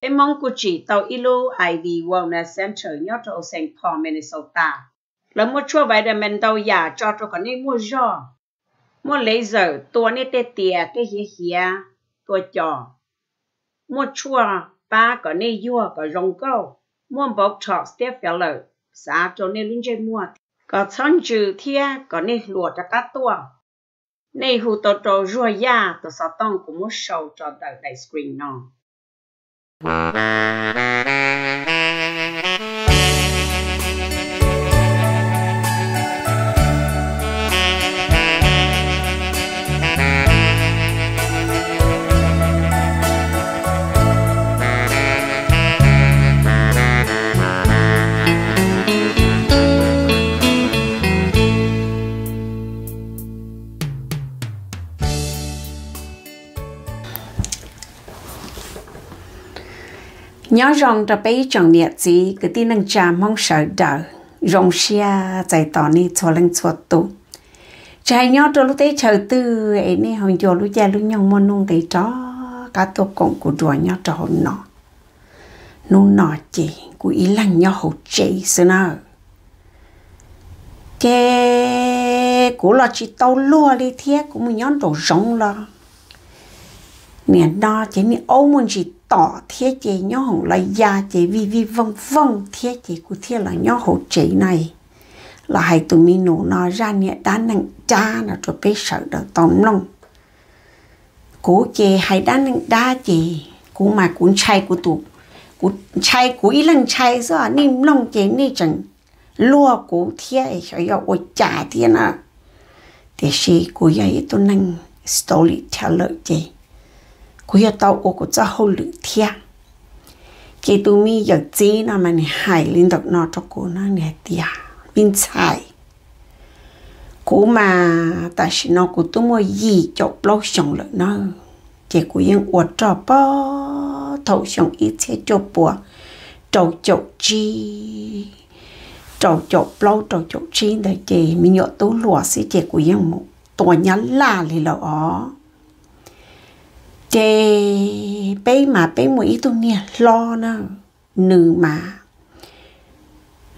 Em mong cụ chỉ tàu Ilu iv Wellness Center nhớ cho St. Paul, Minnesota. Là mua chua vitamin tàu giả cho cho con đi mua gió. Mua laser, tua nê tê tia tê hìa hìa tua chò. Mua chua ba có nê dua có rong câu. Mua bọc trọ step phèo lợ. cho nê linh chơi mua. Có chân trừ thia có nê lùa cho các tua. Nê hù tổ tổ rùa ya tổ sọ tông của mua sầu cho đời đại screen nòng. Música nhớ rằng đã bây chẳng nhẹ gì cái tin năng cha mong sợ đời rong xia chạy tỏ ni cho lên cho tụ chạy nhớ cho lúc tế chờ tư ấy nè hồng cho lúc cha lúc nhong môn nung thấy chó cá tổ cộng của đùa nhớ cho hồn nọ nung nọ chị của ý lăng nhớ hậu chị xưa nào thế của là chỉ tàu lúa đi thế của mình nhớ đồ rong lo nè đó chỉ nè ôm mình chỉ tỏ thế chế nhỏ hồng là già chế vi vi vân vân thế chế của thế là nhỏ hậu chế này là hai tụi mình nổ nó ra nhẹ đá nặng cha là cho bé sợ được tóm lòng cố chế hai đá nặng đá chế cố mà cuốn chay của tụi của chay của ý lần chay rồi nên lòng chế nên chẳng lúa của thế ấy sợ yếu ôi chả thế nào để xí cố ấy tôi năng storyteller chế cô hiệu tàu ô của cho hậu lử thiệt cái tụi mi giờ chế là mà này hải lên đọc nó cho cô nó nè tiệt bên trái, cô mà ta sao nó cô tụi mua gì cho lâu sống rồi, nó chỉ cú yên uất cho bó thầu sống ít chế cho bùa trầu chậu chi trầu chậu lâu trầu chậu chi để chị mình nhớ tụi lúa sẽ chỉ cú yên một tòa nhà là thì là ó thì bé mà bé một ít tu nè lo nó nữ mà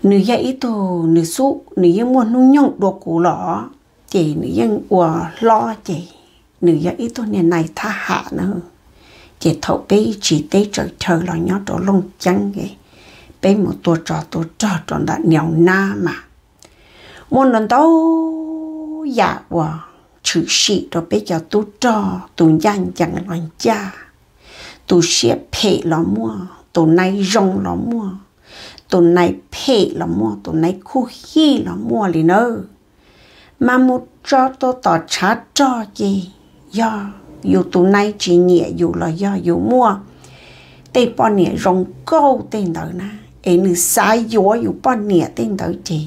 nữ ya ít tu nữ su nữ ya muốn nung nhộng đồ cũ lọ chị nữ dân của lo chị nữ ya ít tu nè này tha hạ nữa chị thấu bé chỉ tế trời trời lo nhó đồ lông chăng cái bé một tua trò tua trò tròn đã nhiều na mà muốn lần đâu dạ quá chữ sĩ đó bây giờ tu cho, tu nhanh chẳng loạn cha tu xếp phê lò mua tu này rong lò mua tu này phê lò mua tu này khu hi lò mua lì nơ mà một cho tôi tỏ trả cho gì do dù tu này chỉ nhẹ dù là do dù mua tây bọn nhẹ rong câu tên đó na ấy nữ sai dúa dù bọn nhẹ tên đó chị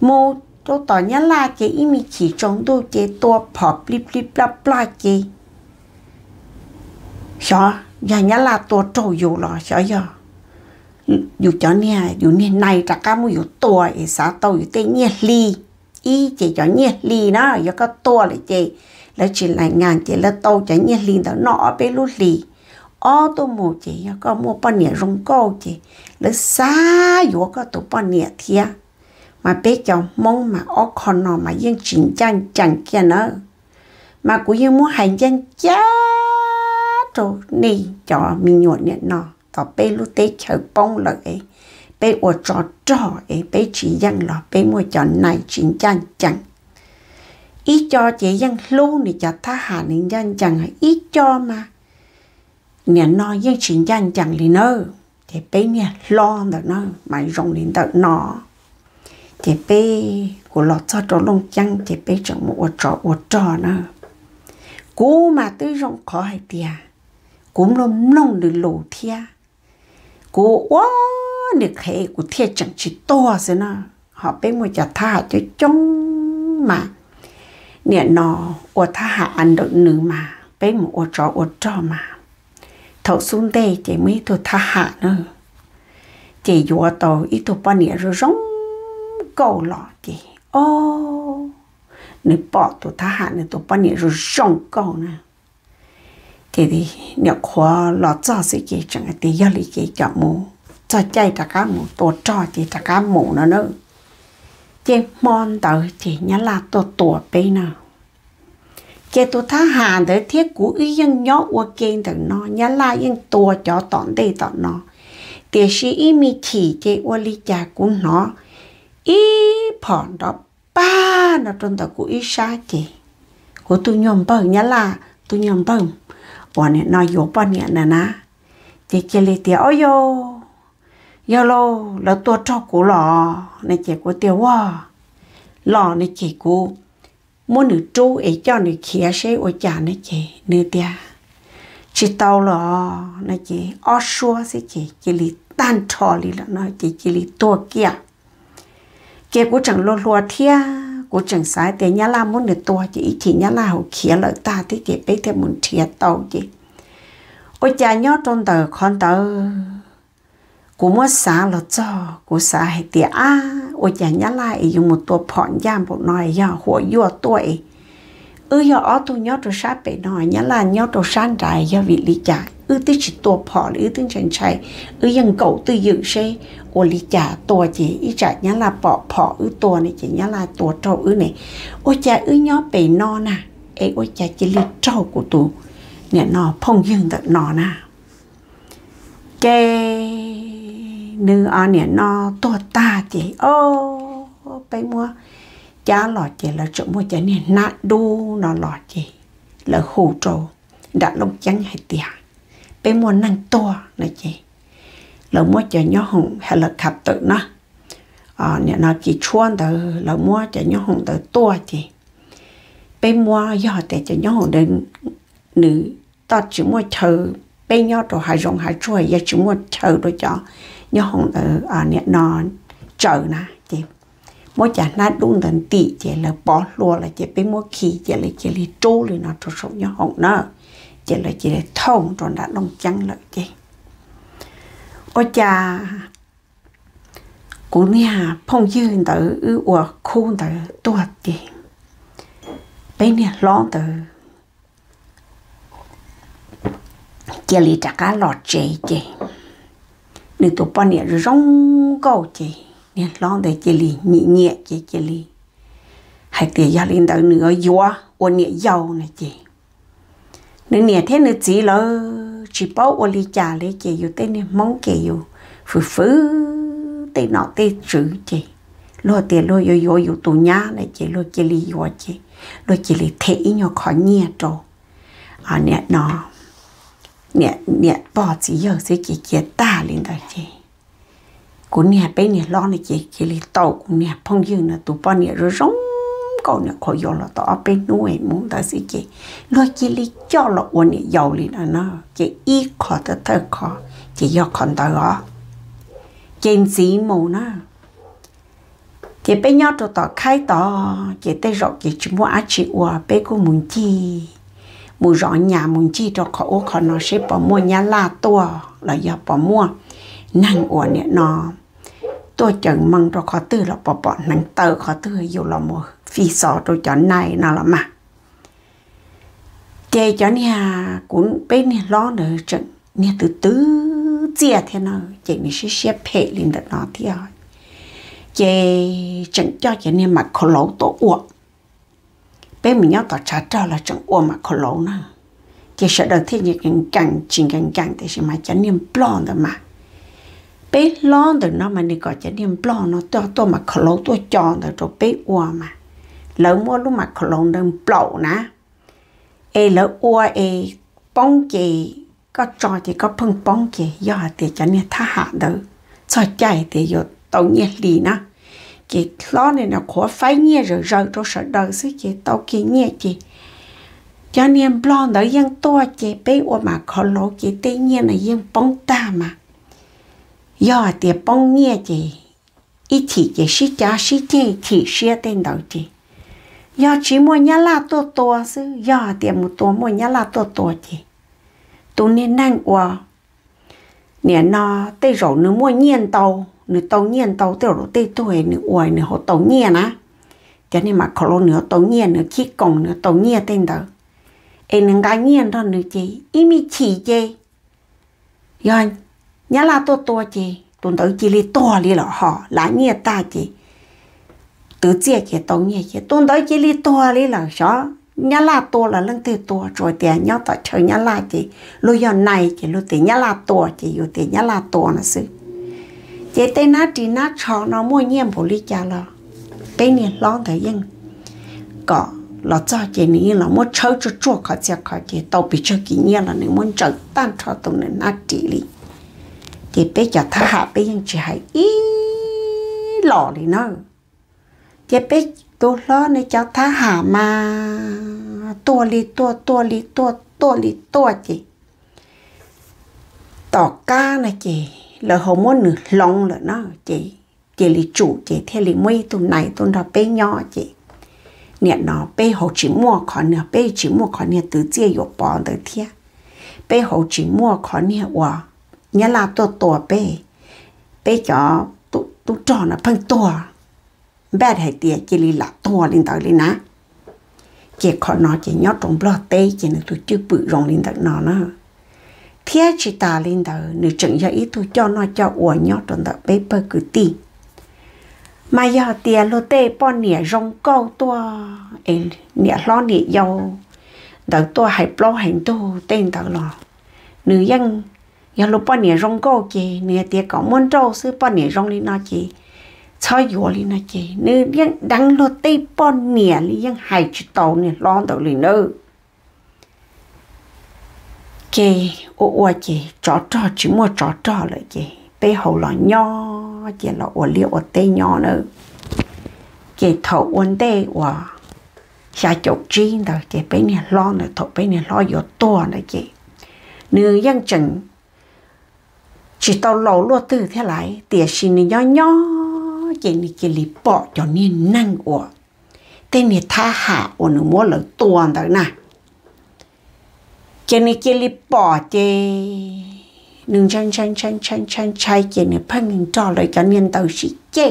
mô 都到伢拉个一米七中都个多跑哩哩啦啦个，小伢伢拉多周游了，小呀，有叫你有你奶大家么有多诶啥都有点热力，一就叫热力呢，有个多了的，那只来眼的那都叫热力的，那二百六里。ô tô mù chỉ có mua bao nhiêu rong câu chỉ lấy xa vô có tụ bao nhiêu thiệt mà bé cháu mong mà ô con nó mà yên chính chăng chẳng kia nữa mà cũng yên muốn hành dân chá rồi nè cho mình nhột nè nó tỏ bé lúc tế chờ bông lợi bé ô trò trò ấy bé chỉ dân lọ bé mua cho này chính chăng chẳng ít cho chị dân lưu thì cho tha hà nên dân chẳng ít cho mà nè nó yên chính dân chẳng liền nữa thì bé nè lo được nó mà rong liền được nó chỉ bé của lọ cho trò lông chăng chỉ bé chẳng một trò một trò nữa cú mà tới rộng khó hay tia cũng lông nông được lộ thia cú quá được hệ của thia chẳng chỉ to thế nó họ bé một chả tha cho chống mà nè nó quả tha hạ ăn được nữ mà bé một ở trò ở trò mà thầu xuống đây chỉ mới tôi tha hạ nữa chỉ vừa tàu ít tôi bao nhiêu rồi rong câu lọ kì ô nè bỏ tụ thả hạ nè tụ bỏ nè rồi nè thì thì nè khóa lọ cho sĩ kì chẳng là tí yếu lý kì cho mù cho chạy trả tổ cho chị trả cá mù nữa chị mòn tờ chị nhá là tổ tổ bê nào chị tổ thả hạ tới thiết cũ ý dân nhó ua kênh tờ nó nhá là tổ cho tọn đề tọn nó thì sĩ ý mi chỉ chị ua lý trả ý phòn đó ba nó trong tàu của ý sai kì của tôi nhom bờ nhá là tôi nhom bờ bọn này nói dỗ bọn nhẹ nè nà chị chị lì tía ôi yo yo lô là tôi cho của lo, này chị của tiêu hoa lo này chị của muốn nữ chú ấy cho nữ kia sẽ ôi chả này chị nữ tia chị tàu lo này chị ở xua sẽ chị chị lì tan trò lì là nói chị chị lì tua kia kể của chẳng lô lúa thia của chẳng sai thế nhà la muốn được to chỉ chỉ nhà la hậu khía lợi ta thì kể bé thêm muốn thiệt tàu gì ôi cha nhớ trong tờ con tờ của mua xá lọ cho của xá hệ tia a ôi cha nhá la ấy dùng một tua phọn giam bộ nói giờ hộ vua tuổi ư giờ ở tu nhớ trong sát bể nói nhá la nhớ trong sáng trại do vị lý chạy ư tí chỉ tua phò ư tí chẳng chạy ư dân cậu tư dự xe ô lý chả tua chế, ý chả nhá là bỏ phò ư tua này chỉ nhá là tua trâu ư này ô chả ư nhó bể no nà ê ô chả chỉ lý trâu của tu, nè nó phong dương tật nó nà kê nữ ở nè nó tua ta chế, ô bé mua chả lọ chế là chỗ mua chả nè nát đu nó lọ chế, là hù trâu đã lông chắn hay tiền bé mua năng to này chị lỡ mua cho nhỏ hồng hay là khập tự nó ờ, à nè nó kỳ chuan từ lỡ mua cho nhỏ hồng từ to chị bé mua giờ để cho nhỏ hồng đến nữ ta chỉ mua chờ bé nhỏ đồ hay rong hay chuối giờ chỉ mua chờ đồ cho nhỏ hồng từ ờ, à nè nó chờ nè chị mỗi chả nát đúng tận tỷ chị là bỏ luôn là chị bé mua khí chị là chị là trâu là nó trâu sâu nhỏ hồng nữa chỉ là chỉ để thông rồi đã đông chăng lợi chị ôi cha cũng nhà phong dư tử ư ủa khu tử tuột chị bên nè lo tử chỉ là trả cá lọt chị chị nên tụi bọn nè rong câu chị nè lo để chị lì nhị nhẹ chị chị lì hay tiền gia linh tử nữa vua ôn nè giàu này chị nên nè thế nữa chỉ là chỉ bảo ô li chả lấy chị yêu tên nè mong kể yêu phứ phứ tên nọ tên chữ chị lo tiền lo yo yo yo tù nhá này chị lo chị li yo chị lo chị li thế nhỏ khó nhẹ trò à nè nọ, nè nè bỏ chỉ yêu sẽ chị kia ta lên đó chị cũng nè bên nè lo này chị chị li tàu cũng nè phong dương nè tụ bao nè rồi rong câu nè có yêu là tao bên nuôi muốn ta gì kì lo chị lý cho là uốn nè giàu lý là nó chị ít khó ta thơ khó chị do còn tao gõ trên gì mù nó chị bên nhau tụi tao khai tao chị tây rọ chị chỉ mua ăn chị uà bên cô muốn chi muốn rõ nhà muốn chi cho khó ô khó nó sẽ bỏ mua nhà la tua là do bỏ mua năng uốn nè nó tôi chẳng mong cho khó tư là bỏ bỏ nắng tờ khó tư dù là một phi sọ tôi cho này nào là mà chê cho nha cũng bên lo nữa chẳng nha từ tứ chia thế nào chị này sẽ xếp hệ lên được nó thì rồi chê cho chị này mà khó lấu tổ uổng bên mình nhau tỏ trả trò là chẳng uổng mà khó lấu nữa chị sợ đợt thế những càng càng chỉnh càng càng thì sẽ mà chẳng niềm blonde mà bé lon từ nó mà nên gọi cho niềm lo nó to to mà khổ lâu to tròn từ rồi bé uo mà lỡ mua lúc mà khổ lâu đừng bỏ nè ai lỡ uo ai bông chì có trò thì có phun bông chì do thì cho nên tha hạ đó cho chạy thì vô tàu nhiên lì nè chị lo này nó khó phải nhẹ rồi rồi tôi sợ đời xứ chị tàu kia nhẹ chị cho nên lo đó yên to chị bé uo mà khổ lâu chị tây nhiên là yên bông ta mà giờ thì bông nghe chị ít thì chị sĩ cha sĩ chị thì sĩ tên đầu chị giờ chỉ mua nhà là to to chứ giờ thì một to mua nhà là to to chị tôi nên năng qua nên nó tây rồi nó mua nhiên tàu nó tàu nhiên tàu tiểu rồi tây tuổi nó uầy nó họ tàu nhiên á cho nên mà khổ nữa tàu nhiên nữa khi cổng nữa tàu nhiên tên đầu em nâng cái nhiên thôi nữa chị ít mi chỉ chị rồi nhà là to to chị tụi đầu chị li to li là họ là nhẹ ta chị tự chế chế tao nhẹ chế tụi đầu chị li to li là rõ nhà là to là lần thứ to rồi tiền nhà ta chơi nhà là chị lúc giờ này chị lúc tiền nhà là to chị lúc tiền nhà là to nó sự chế tên nát chỉ nát cho nó mua nhiệm vụ lý cha là tên này long thời gian có là cho chị nghĩ là muốn chơi cho chua khó chơi khó chị tao bị chơi kỹ nhiên là nếu muốn chơi tan cho tụi nó nát chỉ lý thì bé cho thả hạ bé nhưng chỉ hay ý lọ đi nó thì bé tôi lo này cho thả hạ mà tua li tua tua li tua tua li tua chị tỏ ca này chị là hôm muốn nửa lòng là nó chị chị li chủ chị theo li mây tụi này tụi đó bé nhỏ chị nè nó bé hồ chỉ mua khó nè bé chỉ mua khó nè từ chia yếu bỏ từ thia bé hồ chỉ mua khó nè wow nhà là tổ tổ bé bé cho tu tu tròn nó phân tổ bé hay tiệt chỉ là tổ linh tới linh á chỉ khó nó chỉ nhớ trong lo tê chỉ nó tụi chưa bự rong linh tới nó nó thế chỉ ta lên tới nếu chẳng cho ít tụi cho nó cho uổng nhớ trong đó bé bơ cứ ti mà giờ tiệt lo tê bọn nè rong câu tua em nè lo nè yêu, đợt tua hay lo hành tu tên tao lo nữ dân giờ lúc bao nhiêu rong cô chị nè tiệt có trâu sư bao nhiêu rong đi nó chị cho yo đi nó chị nữ đang đang lo tây bao nhiêu li đang hại chữ tàu nè lo tàu li nữ chỉ mua chó chó lại chị tây hậu là nho chị ô liu ô tây nho nữa chị thầu ôn tây wow xa chọc chi đó chị bé này lo này thọ bé này to này chị dân chừng chỉ tao lẩu lúa từ thế lại tiền xin này nhỏ nhỏ vậy này kia lì bỏ cho nên năng ủa tên này tha hạ ủa nó mua lợn tuần đó nè kia này kia lì bỏ chê nương chăn chăn chăn chăn chăn chay, kia này phân nương cho lời cho nên tao xí chê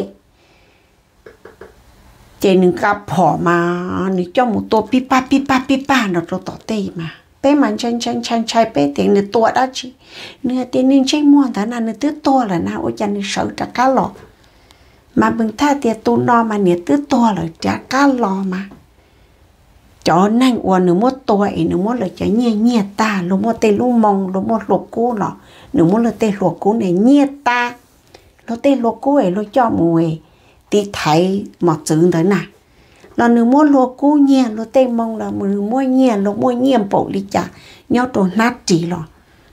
chê nương cá phỏ mà nương cho một tô pipa pipa pipa nó tao tê mà bé mà chân chân chân chạy bé tiền nửa tuổi đó chị nửa tiền nên chạy mua thằng nào nửa tứ to là nào ôi chân sợ trả cá lọ mà bừng tha tiền tu no mà nửa tứ to là trả cá lọ mà chó nành uo nửa một tuổi nửa một là chó nhẹ nhẹ ta lúc một tê lúc mong lúc một lục cú nọ nửa một là tê lục cú này nhẹ ta lúc tê lục cú ấy lúc cho mùi tí thấy mọt chứng tới nào là nữ mua lúa cú nhẹ lúa tây mong là nữ mua nhẹ lúa mua nhẹ bộ lý chả nhau tổ nát chỉ lọ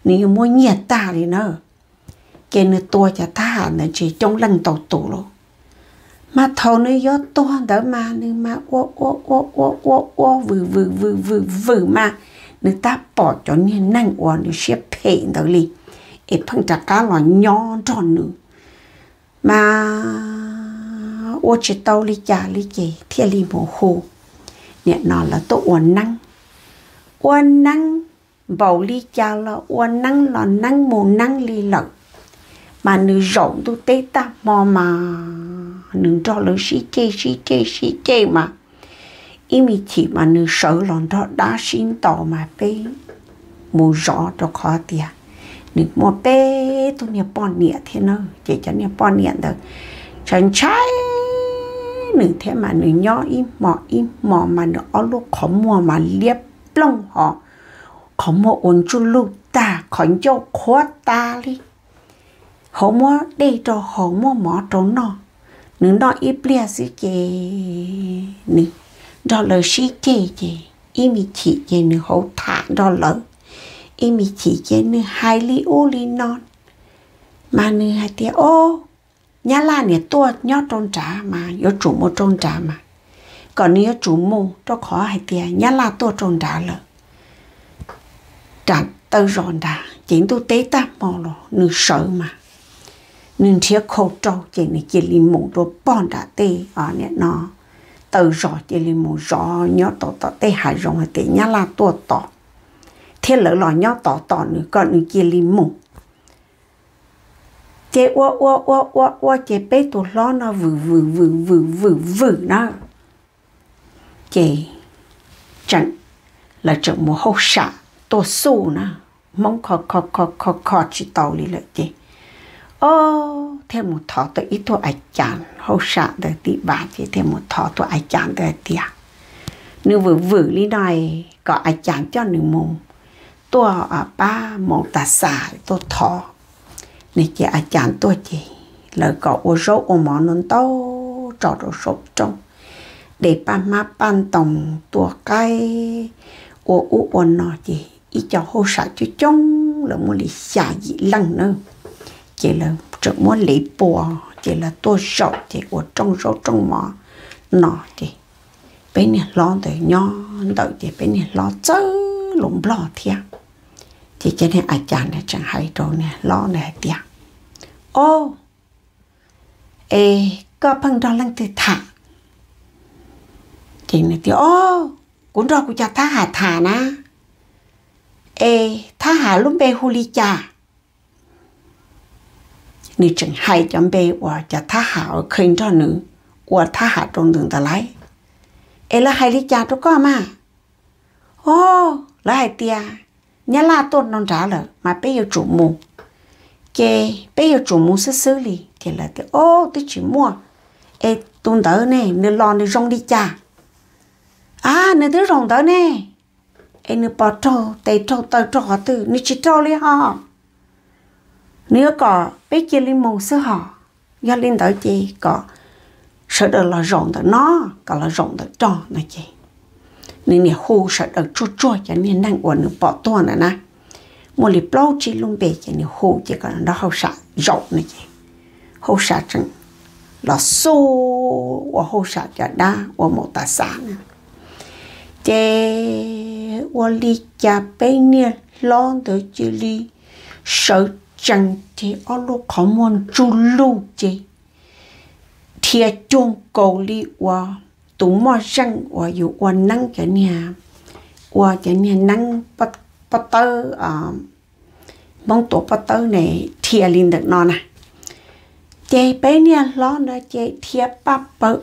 nữ mua nhẹ ta đi nữa cái nữ tua chả ta là chỉ trong lần tàu tổ lọ mà thầu nữ gió to đỡ mà nữ mà ô ô ô ô ô ô vừ vừ vừ vừ vừ mà nữ ta bỏ cho nữ năng ô nữ xếp phe đỡ đi, ấy phăng chả cá lọ nhỏ tròn nữ mà ô chỉ tàu li chả li chỉ thiên li mồ hồ, nè nó là tổ uốn năng uốn năng bảo li chả là uốn năng là năng mồ năng li lợn mà nữ rộng tu tê ta mò mà nữ cho lỡ xí chê xí chê xí chê mà im chỉ mà nữ sợ lòng đó đã xin tỏ mà bê mù rõ cho khó tiền nữ mò bê tu nè bò nè thế nó chỉ cho nè bò nè được chẳng trái nữ thế mà nữ nhỏ im mỏ im mỏ mà nữ ở lúc khó mua mà liếp lông họ khó mua ổn chú lụ ta khó cho khó ta đi họ mua đi cho họ mua mỏ trốn nó nữ nó ít bia gì kì nữ đó là sĩ kì kì im chỉ kì nữ họ thả đó là im chỉ kì nữ hai ly ô ly non mà nữ hai tia ô nhà là nè tua nhớ trôn trả mà yếu chủ mô trôn trả mà còn nếu chủ mô cho khó hay tiền nhà là tua trôn trả lợ trả tơ ròn đà chỉ tu tế ta mò lo nư sợ mà nên thiếu khâu trâu chỉ nè chỉ li mù đồ bọn đã tê ở à nè nó tơ rò chỉ li mù rò nhớ tỏ tỏ tê hại rồng hay tê nhà là tua tỏ thế lỡ lo nhớ tỏ tỏ nữa còn nè chỉ li mù chế wa wa wa wa wa chế bé tụ lo nó vừ vừ vừ vừ vừ vừ nó chế chẳng là chẳng một hậu xạ tổ su nó mong khó khó khó khó khó chỉ tàu đi lợi chế ô thêm một thọ tới ít thôi ai chán hậu xạ tới tí bà chế thêm một thọ tôi ai chán tới tí à nếu vừa vừa lý này có ai chán cho nửa mùng tôi ở ba một ta xài tôi thọ nè chị ăn à, chán tôi chị lời có u số u mỏ nón to trò đồ sốt trong để ba má ban tòng tua cái u u u nọ chị ý cho hô sợ cho trông là muốn lý xả gì lăng nữa chị là trợ muốn lý bùa chị là tôi sọ chị u trong sọ trong mỏ nọ chị bên này lo đời nhỏ đợi chị bên này lo chơi lủng lo thiệt ที่จะใน้อาจารย์เนี่ยจังไฮโตรเนี่ยล้อเนี่ยเตียโอ้เอ ก็เพิ่งดอลังติถาจริงเนี่ยเตียโอ้กูรอกูจะท่าหาถานะ เอท่าหาลุ่มเบฮูลิจานึ่จังไฮจังเบว่าจะท่าหาเคยจ้อหนึ่งว่าท่าหาตรงถึงแต่ไรเอแล้วไฮลิจาทุกก็มาโอ้ลวไฮเตีย nhà la tốt non trả lợ mà bây giờ chủ mù kê bây giờ chủ mù sẽ xử lý thì là cái ô tôi chỉ mua ê tuần tới này nửa lon nửa rong đi cha à nửa thứ rong tới nè, ê nửa bò trâu tay trâu tay trâu họ từ nửa chỉ trâu đi họ nửa có bây giờ lên mù sơ họ do lên tới chị có sợ đời là rộng tới nó còn là rộng tới tròn này chị nên nè hô sợ ở chỗ chỗ cho nên năng của nó bỏ to nữa nè một lì bao chỉ luôn bề cho nên hô chỉ còn đó hô sợ rộng nè, chứ hô sợ chẳng là xô và hô sợ cho đa và một tà xã nè chế và lì chả bên nè lo tới chỉ lì sợ chẳng thì ở lúc có muốn chú lưu chứ thiệt chung cầu lì và tu mo sang wa yu wa nang ke nia wa ke nia nang pat pat tơ um bong tổ pat tơ này thia lin được nó nè chế bé nia lo nó chế thia pa pơ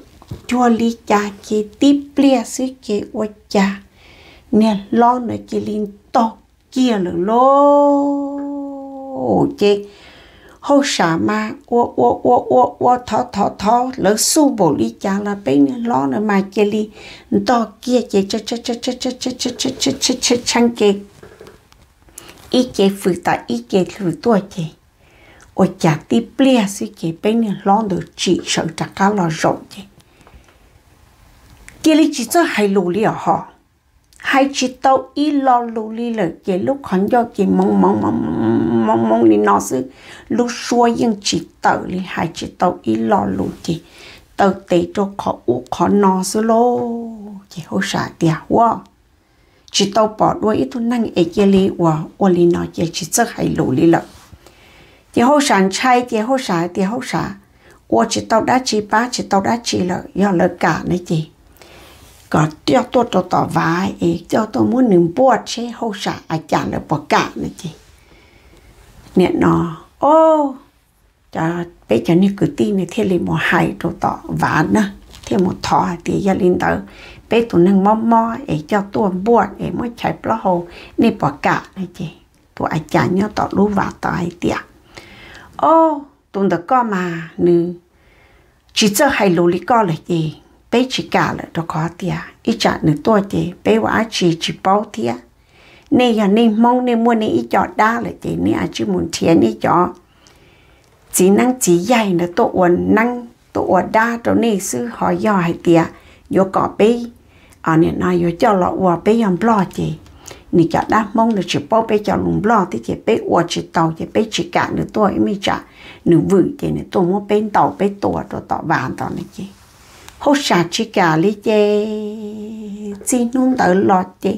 chua li cha chế tiếp lia sĩ chế wa cha nia lo nó chế lin to kia lửa lô chế hô xả ma ô ô ô ô ô thọ thọ thọ lỡ su bổ lý cha là bên lo nữa mà chơi lý to kia chơi chơi chơi chơi chơi chơi chơi chơi chơi chơi chơi chơi chăng kê ít chơi phụ ta ít chơi phụ tua chơi ô chả tí plia suy kê bên lo nữa chỉ sợ chả cá lo rộng chơi kia lý chỉ cho hai lù lý ở họ hay chỉ tàu ít lo lù li lợ cái lúc hắn do cái mong mong mong mong mong đi nó sư lúc xuôi nhưng chỉ tàu li hay chỉ tàu ít lo lù cái tàu tế cho khó u khó nó sư lô cái hô xả tiệt quá chỉ tàu bỏ đuôi ít thôi năng ấy cái li quá ô li nó cái chỉ rất hay lù li lợ cái hô sản chay cái hô xả cái hô xả ô chỉ tàu đã chỉ ba chỉ tàu đã chỉ lợ do lợ cả này chị ก็เดียวตัวตัวต่อวายเอกเจ้าตัวมือหนึ่งปวดใช้ห้องสาอาจารย์เลยประกาศนะจีเนี่ยนอโอ้จะไปจะนี่กูตีในเทเลมอไฮตัวต่อหวานนะเทมอทอตียาลินเตอร์ไปตัวหนึ่งมอมอเอกเจ้าตัวบวชเอกไม่ใช้ปลาโฮนี่ประกาศนะจีตัวอาจารย์เนี่ยต่อรู้ว่าต่อไอเตียโอ้ตัวเด็กก็มาหนึ่งจิตเจ้าให้รู้ลิก็เลยจี bây chỉ cả là đó có tiền ít chả nửa tuổi thì bây quá chỉ chỉ bao tiền nên là nên mong nên mua nên ít chả đa là thì nên ăn chỉ muốn tiền nên chả, chỉ năng chỉ dạy nửa tuổi ổn năng tuổi ổn đa đó nên sư họ dò hay tiền vô có bé à nên nói vô cho lọ ủa bé làm lo thì, nên chả đa mong nửa chỉ bao bây cho lùng lo thì chỉ bé ủa chỉ tàu chỉ bé chỉ cả nửa tuổi e mới chả nửa vự thì nửa tuổi mua bên tàu bé tuổi rồi tàu vàng tàu này kia hốt sả chỉ cả lý chê chỉ nung đỡ lọt chê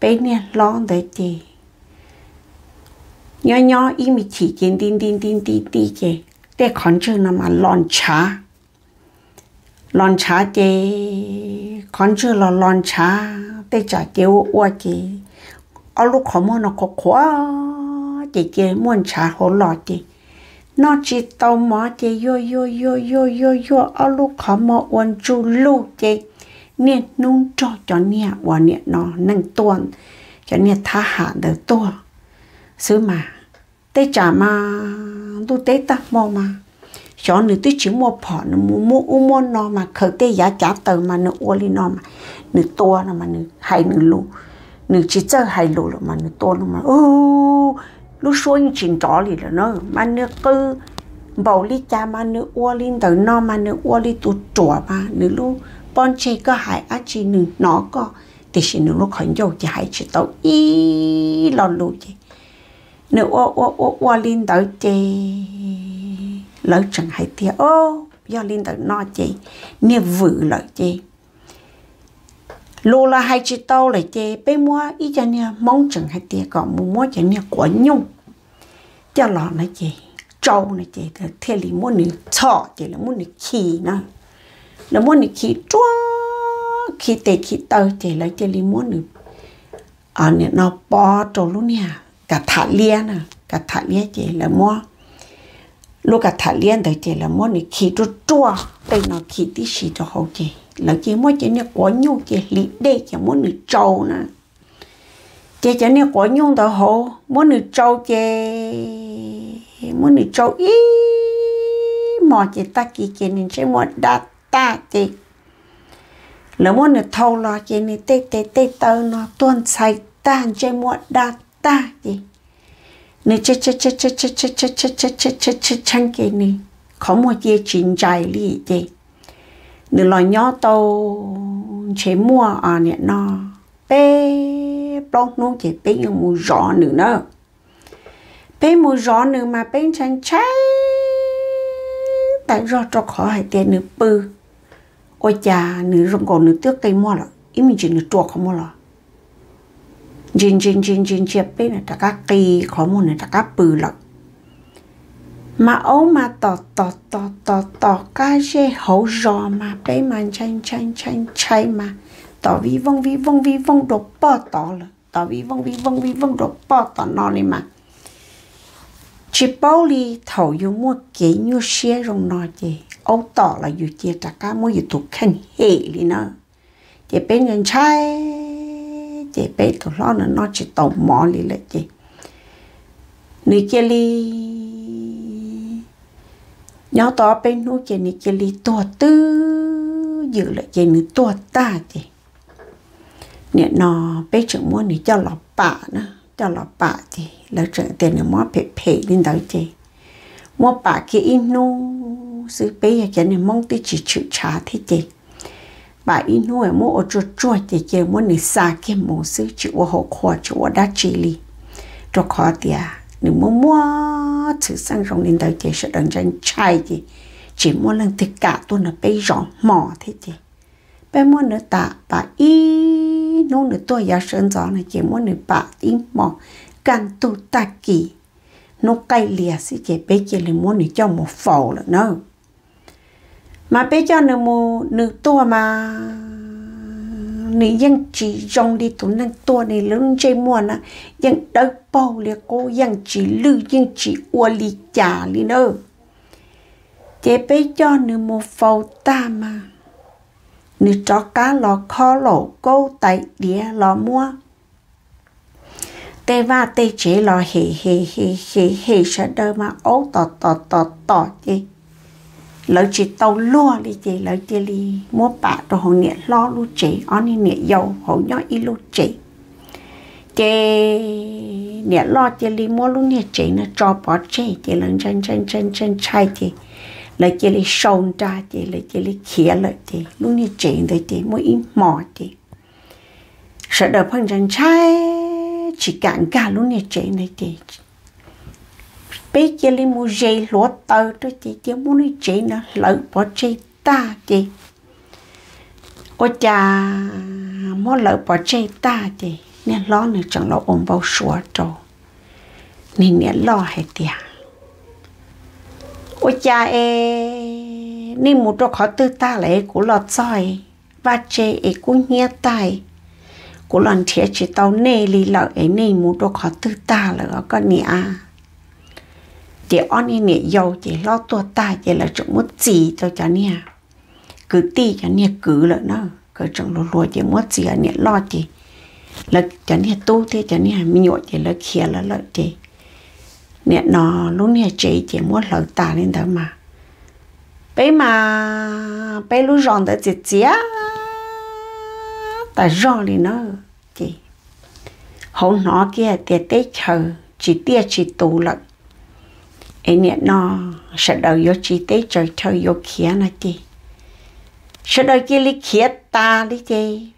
bên nè lo đỡ chê nhỏ nhỏ ý mi chỉ chê tin tin tin tin tin chê để khẩn trương nằm mà lon chá lon chá chê khẩn trương là lon chá để trả chê ô ô chê ở lúc khó mua nó có khó, chê chê muốn chá hô lọt chê นอจิตตหมอเจโยโยโยโยโยโยเอาลูกขอมอวนจูลูกเจเนี่ยนุ่งจอจอเนี่ยวันเนี่ยนอนั่งตัวจอเนี่ยทาหาเดือตัวซื้อมาเตจามาดูเตตัมอมาจอหนึ่งตีชิมอผพอหนมูมูอุโมนนอมาเคยเตยาจ่าเตอมมาหนื้งอวลีนอมาหนึ่งตัวนอมันหนึ่งายหนึ่งลูกหนึ่งชิเจอายลูกมาหนึ่งตัวลอมาโอ้ lúc xuân chín trỏ lì là nó mà nó cứ bảo lý cha mà nó ua lý tới nó mà nó ua lý tụ trỏ mà nó lúc bọn chê có hải á chỉ nó nó có thì chỉ nó lúc khẩn dầu chỉ hải chỉ tàu y lo lù chê nó ua ua ua ua lý tới chê lỡ chẳng hải tia ô do lý tới nó chê nè vự lỡ chê lô là hai chị tao lại chê bé mua ý chân nha mong chẳng hay tiệt còn mua mua chân nha quá nhung cho lọ nó chị trâu nó chị thì thế là muốn đi chọ chị là muốn đi khi nó là muốn đi khi chua khi tệ khi tơ chị là chị li muốn đi à nè nó bỏ trâu luôn nha, cả thả liên nè cả thả lia chị là mua lúc cả thả lia thì chị là muốn đi khi chua chua đây nó khi tí xì cho hậu chị là chị muốn chị nó quá nhu chị li đê chị muốn đi trâu nè chế cho nè có nhung đó hồ muốn được trâu chế muốn được trâu ý mò chế ta kỳ chế nên sẽ muốn đặt ta chế lỡ muốn được thâu lo chế nên tê tê tê tơ nó tuôn xài ta chế muốn đặt ta chế nên chế chế chế chế chế chế chế chế chế chế chế chế chăng chế nên có một chế chính trái lý chế nên lo nhỏ tàu chế mua à nè nó bê plong nó chỉ bé yêu mù rõ nữa nữa bé mù rõ nữa mà bé chân cháy tại do cho khó hay tiền nữa bư ôi cha nữ rong còn nữ tước tay mua rồi ý mình chỉ nữ chuột không mua rồi jin jin jin jin chia bên này ta cá kỳ khó mua này ta cá bự lắm mà ố mà tò tò tò tò tò cá dê hấu gió mà bên mà chay chay chay chay mà tỏ vi vong vi vong vi vong đồ bỏ tỏ là tỏ vi vong vi vong vi vong đồ bỏ tỏ nó này mà chỉ bao li thầu yêu mua kế như xe rong nó chị ông tỏ là yêu chia tất cả mua yêu tụ khen hệ li nó chị bên nhân trai chị bên tụ lo nó nó chỉ tàu mỏ li lại chị nữ kia li nhỏ tỏ bên nu kia nữ kia li tua tư dự lại chị nữ tua ta chị nè nó bây giờ mua thì cho lọ bạ nữa cho lọ bạ thì lỡ trưởng tiền nó mua phê phê lên đầu chị mua bạ cái in nu sư bé giờ cái này mong tí chỉ chịu trả thế chị bà in nu ở mua ở chỗ chỗ chị chị mua à, nè xa cái mua sư chịu ở hộ khoa chịu ở đá chỉ li rồi khó tiền nè mua mua thử sang rong lên đầu chị sẽ đằng chân chai chị chỉ mua lần thứ cả tôi là bây giờ mỏ thế chị bây mua nữa ta bà in mấy nữa tôi giờ sơn gió này chỉ muốn nữ bà im mò càng tu ta kỳ nó cay liệt sẽ chỉ bé chỉ là muốn nữ cho một phổ là nó mà bé cho nữ mù nữ tua mà nữ dân chỉ rong đi tụi năng tua này lớn chơi mua nè dân đỡ bao liệt cô dân chỉ lư dân chỉ ua lì chả lì nữa chế bé cho nữ một phổ ta mà ni cho cá lò kho lẩu câu tay đĩa lò mua tê và tê chế lò hì hì hì hì hì sẽ đơ mà ố tò tò tò tò đi lỡ chỉ tàu lúa đi chị lỡ chỉ đi mua bả rồi hồi nhẹ lo lu chị on đi nhẹ dầu hồi nhó y lu chị chị nhẹ lo chị đi mua lu nhẹ chị nè cho bỏ chị chị lần chân chân chân chân chai chị lại chỉ lấy sơn ra chị lại chỉ lấy khía lại chị luôn như chuyện đấy chị mỗi im mỏ chị sợ đời phong trần trái chỉ cản cả luôn như chuyện đấy chị bây giờ lấy mua dây lúa tơ cho chị chị muốn như chuyện nó lỡ bỏ chị ta chị ôi cha muốn lỡ bỏ chị ta chị nên lo nữa chẳng lo ôm bao sủa trâu nên nên lo hết tiền ô cha e ni một trò khó tư ta lấy của lo soi và chê e của nhia tài của lần thiệt chỉ tao nê lì lợ e ni một trò khó tư ta là con nhỉ chị on ni nhỉ dầu chị lo tua ta chị là chúng mất gì cho cho nhỉ cứ ti cho nhỉ cứ lợ nó cứ trong lúa lúa chị mất gì ở nhỉ lo chị là cho nhỉ tu thế cho nhỉ mình nhọ chị là khía là lợ chị nè nó luôn nè chị chỉ muốn lỡ ta lên đó mà bé mà bé lúc rong tới chết chết, ta rong đi nó chị hậu nó kia tiệt tế chờ chỉ tia chỉ tù lận ấy nè nó sẽ đầu vô chỉ tế trời chơi vô khía nó chị sẽ đầu kia li khía ta đi chị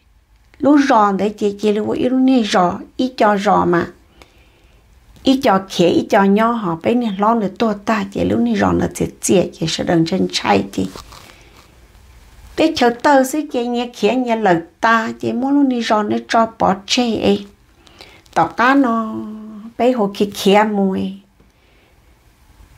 lúc rong tới chị chị lúc ấy lúc nè rò ít cho rò mà ít cho khía ít cho nhau họ bây nè lo được tôi ta chỉ lúc này rồi là thiệt tiệt chỉ sẽ đơn chân chạy thì Bây chờ tơ sẽ chỉ nhẹ khía nhẹ lời ta chỉ muốn lúc này rồi nó cho bỏ chê ấy tỏ cá nó bây hồ kia khía mùi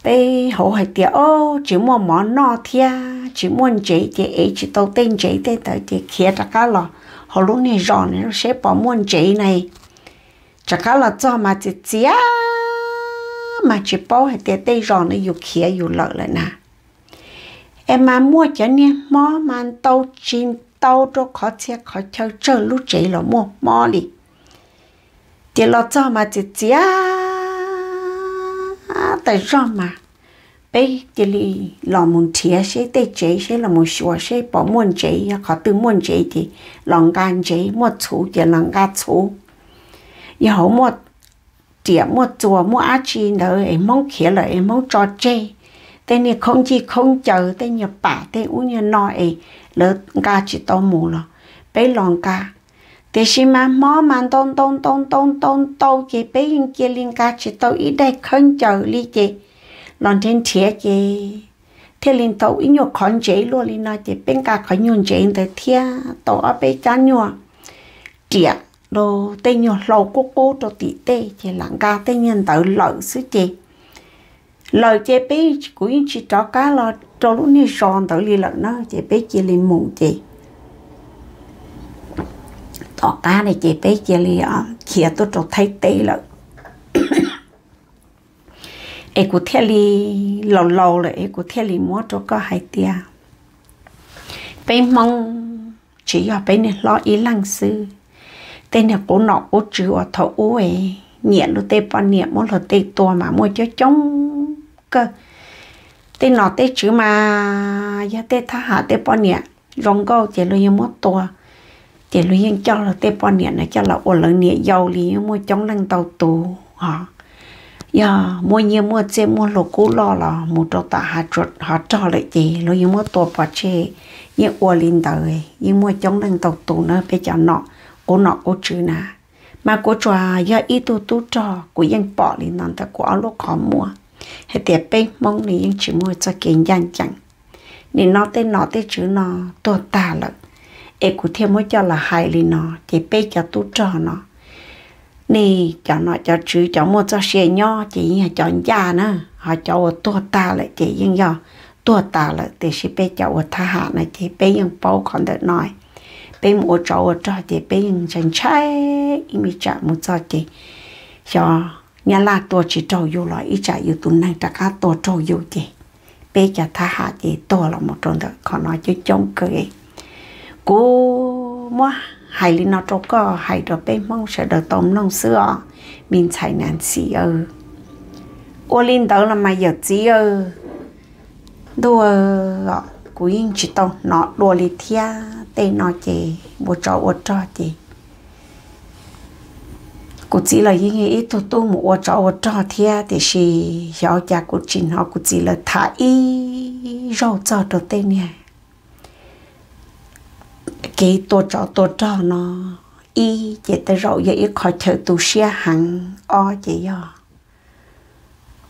bây hồ hỏi tiệt ô chỉ mua món nọ thia chỉ muốn chế thì ấy chỉ tàu tên chế tên tới thì khía ra cá lò họ lúc này rồi nó sẽ bỏ muốn chế này chả cá là cho mà chỉ chia mà chỉ bảo hết tiền tây ròn nó dù khía dù lợi rồi nè em mà mua cho nè mò mà tàu chim tàu cho khó chia khó chơi chơi lúc chạy là mua mò đi thì là cho mà chỉ chia tại ròn mà bây tiền lì làm muốn chia sẽ để chạy sẽ là muốn sửa sẽ bỏ muốn chạy khó từ muốn chạy thì làm gan chạy mua chú thì làm gan chú 以后么点么做么阿去了，也忙起了，也忙做这。thế này không chỉ không chờ thế nhà bà thế u nhà nọ ấy lỡ chỉ tao mù lo bé lòng cả thế xí mà mò mà tôn tôn tôn tôn tôn tôn cái bé yên kia liên chỉ tao ít đây không chờ li chị lòng trên thiệt chị thế liên tao ít nhiều con chế luôn linh nói chị bên cả khỏi nhung chế thế thiệt tao ở bên chán nhua tiệt đồ tên nhỏ lâu cô cô cho tỷ tê chỉ lặng ca tên nhân tự lợi sứ chị lời chế bé của những chị trò cá lo trò lúc như tròn tự li lợi nó chế bé chia li mù chị tỏ cá này chế bé chia li à ờ, kia tôi trò thấy tê lợi ấy của theo li lâu lâu rồi ấy của theo li mua cho có hai tia bé mong chỉ là bé này lo ý lăng sư tên là cô nọ cô chưa ở thọ ô ấy nhện nó tê bao nhện mỗi lần tê tua mà mua cho chống cơ tên nọ tê chữ mà giờ tê thả hạ tê bao nhện rong câu chỉ lo yên mất tua chỉ lo yên cho là tê bao nhện này cho là ô lần nhện giàu lì mua chống lăng tàu tù hả giờ mua nhiều mua chế mua lô cú lo là một cho ta hạ chuột hạ cho lại gì lo yên mất tua bao chế yên ô linh đời yên mua chống lăng tàu tù nữa bây giờ nọ cô nọ cô chữ nà mà cô cho giờ ít tu tu cho cô yên bỏ đi nón ta cô áo lỗ khó mua hết tiệt bên mong này yên chỉ mua cho kiện gian chẳng nên nó tên nó tên chữ nó tổ ta lận em cô thêm mới cho là hai lì nó chỉ bê cho tu cho nó nè cho nó cho chữ cho mua cho xe nho chỉ nhà cho già nữa họ cho tổ ta lại chỉ yên do tổ ta lại thì sẽ bê cho thà hạ này chỉ bê yên bao còn được nói bây mua cho ở cho thì bé nhìn chân chạy mi chả mua cho thì cho nhà là tôi chỉ cho yêu lại ít chả yêu tụi này chắc là tôi cho yêu thì bé chả tha hạ thì tôi là một trong đó còn nói chứ chống cười cô mua hai là nó cho có hay đó bé mong sẽ được tôm nông sữa mình chạy nản xì ơ ô linh đó là mà giờ gì ơ đùa gọi của yên chỉ tông nó đùa lì thia tên nó chị một trò một trò chị cụ chỉ là những cái tôi tôi một trò một trò thì thì chỉ hiểu ra cụ chỉ nó cụ chỉ là thả ý rau trò được tiên nè, cái tôi trò tôi trò nó ý chỉ tới rau vậy khỏi thở tu xe hàng o chị do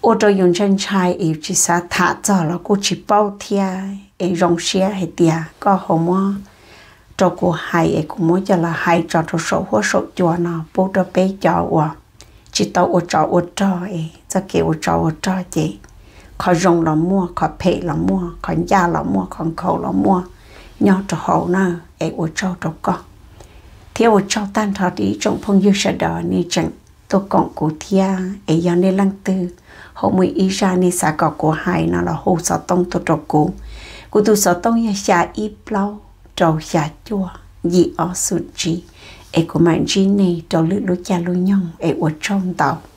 ô tô dùng chân chai ý chỉ sa thả trò là cụ chỉ bao thia ý rong xe hay tia có hồ mò cho cô hai ấy cũng muốn cho là hai cho cho số hoa số chùa nó bố cho bé cho ủa chỉ tao ủa cho ủa cho ấy cho kia ủa cho ủa cho chị khó rong là mua khó phê là mua khó da là mua khó khẩu là mua nhau cho hậu nè ấy ủa cho cho con thế ủa cho tan thọ đi trong phong dư sợ đỏ ni chẳng tôi còn cụ thia ấy giờ nên lăng tư hậu mùi ý ra nên xả cỏ của hai nó là hồ sợ tông tôi trọc cụ cụ tu sợ tông ya xả ít lâu trò xà chua dị ở sụn trì e của mạng chi này trâu lướt đối cha lôi nhong e ở trong tàu